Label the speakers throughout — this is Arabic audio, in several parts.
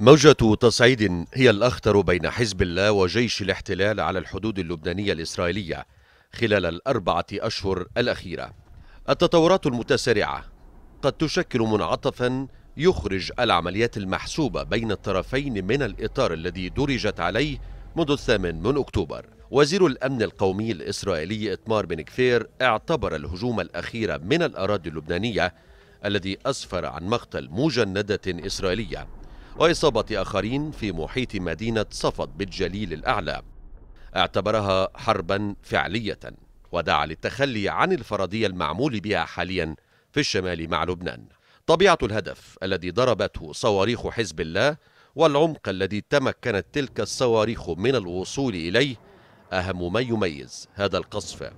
Speaker 1: موجة تصعيد هي الأخطر بين حزب الله وجيش الاحتلال على الحدود اللبنانية الإسرائيلية خلال الأربعة أشهر الأخيرة. التطورات المتسارعة قد تشكل منعطفا يخرج العمليات المحسوبة بين الطرفين من الإطار الذي درجت عليه منذ الثامن من أكتوبر. وزير الأمن القومي الإسرائيلي إتمار بن كفير اعتبر الهجوم الأخير من الأراضي اللبنانية الذي أسفر عن مقتل مجندة إسرائيلية وإصابة آخرين في محيط مدينة صفد بالجليل الأعلى اعتبرها حربا فعلية ودعا للتخلي عن الفرضية المعمول بها حاليا في الشمال مع لبنان طبيعة الهدف الذي ضربته صواريخ حزب الله والعمق الذي تمكنت تلك الصواريخ من الوصول إليه أهم ما يميز هذا القصف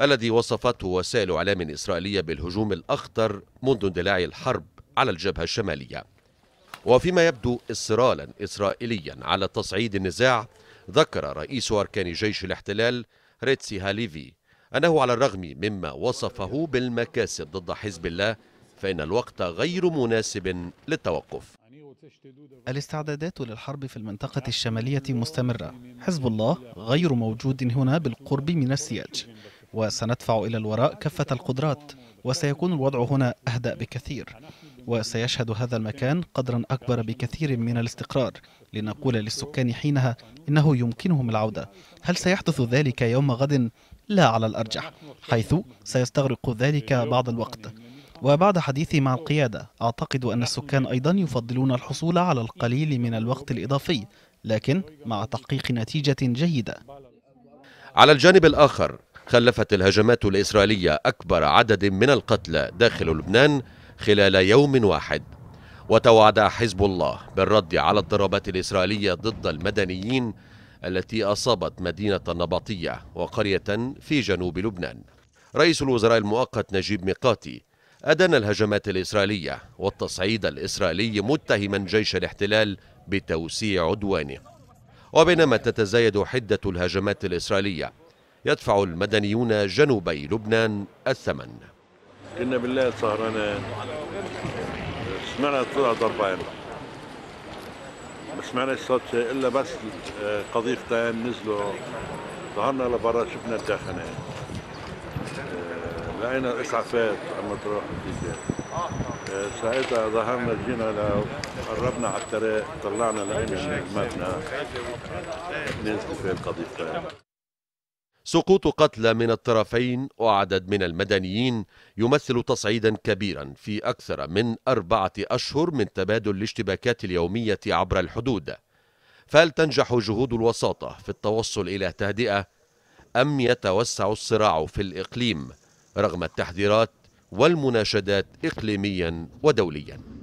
Speaker 1: الذي وصفته وسائل إعلام إسرائيلية بالهجوم الأخطر منذ اندلاع الحرب على الجبهة الشمالية وفيما يبدو إصرارا إسرائيليا على تصعيد النزاع ذكر رئيس أركان جيش الاحتلال ريتسي هاليفي أنه على الرغم مما وصفه بالمكاسب ضد حزب الله فإن الوقت غير مناسب للتوقف
Speaker 2: الاستعدادات للحرب في المنطقة الشمالية مستمرة حزب الله غير موجود هنا بالقرب من السياج وسندفع إلى الوراء كافة القدرات وسيكون الوضع هنا أهدأ بكثير وسيشهد هذا المكان قدرا أكبر بكثير من الاستقرار لنقول للسكان حينها إنه يمكنهم العودة هل سيحدث ذلك يوم غد؟ لا على الأرجح حيث سيستغرق ذلك بعض الوقت وبعد حديثي مع القيادة أعتقد أن السكان أيضا يفضلون الحصول على القليل من الوقت الإضافي لكن مع تحقيق نتيجة جيدة
Speaker 1: على الجانب الآخر خلفت الهجمات الإسرائيلية أكبر عدد من القتلى داخل لبنان خلال يوم واحد وتوعد حزب الله بالرد على الضربات الإسرائيلية ضد المدنيين التي أصابت مدينة النبطية وقرية في جنوب لبنان رئيس الوزراء المؤقت نجيب ميقاتي أدان الهجمات الإسرائيلية والتصعيد الإسرائيلي متهما جيش الاحتلال بتوسيع عدوانه وبينما تتزايد حدة الهجمات الإسرائيلية يدفع المدنيون جنوبي لبنان الثمن كنا بالليل سهرانين سمعنا طلع ضربين ما سمعناش صوت شيء إلا بس آه، قذيفتين نزلوا ظهرنا لبرا شفنا الداخنين آه، لقينا الإسعافات عم تروح آه، ساعتها ظهرنا جينا قربنا على الطريق طلعنا لقينا مبنى نزل في القذيفتين سقوط قتلى من الطرفين وعدد من المدنيين يمثل تصعيدا كبيرا في أكثر من أربعة أشهر من تبادل الاشتباكات اليومية عبر الحدود فهل تنجح جهود الوساطة في التوصل إلى تهدئة أم يتوسع الصراع في الإقليم رغم التحذيرات والمناشدات إقليميا ودوليا